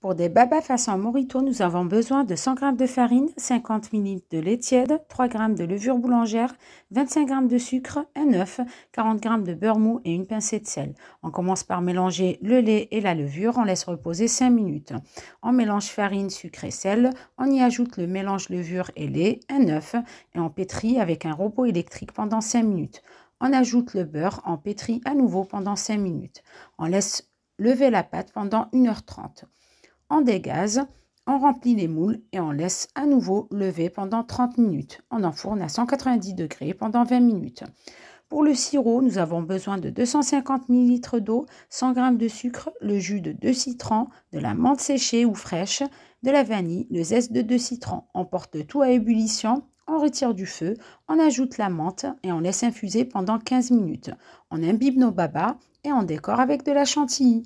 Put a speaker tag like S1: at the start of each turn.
S1: Pour des babas façon morito, nous avons besoin de 100 g de farine, 50 ml de lait tiède, 3 g de levure boulangère, 25 g de sucre, un œuf, 40 g de beurre mou et une pincée de sel. On commence par mélanger le lait et la levure, on laisse reposer 5 minutes. On mélange farine, sucre et sel, on y ajoute le mélange levure et lait, un œuf et on pétrit avec un robot électrique pendant 5 minutes. On ajoute le beurre, on pétrit à nouveau pendant 5 minutes. On laisse lever la pâte pendant 1h30 on dégaze, on remplit les moules et on laisse à nouveau lever pendant 30 minutes. On enfourne à 190 degrés pendant 20 minutes. Pour le sirop, nous avons besoin de 250 ml d'eau, 100 g de sucre, le jus de 2 citrons, de la menthe séchée ou fraîche, de la vanille, le zeste de 2 citrons. On porte tout à ébullition, on retire du feu, on ajoute la menthe et on laisse infuser pendant 15 minutes. On imbibe nos babas et on décore avec de la chantilly.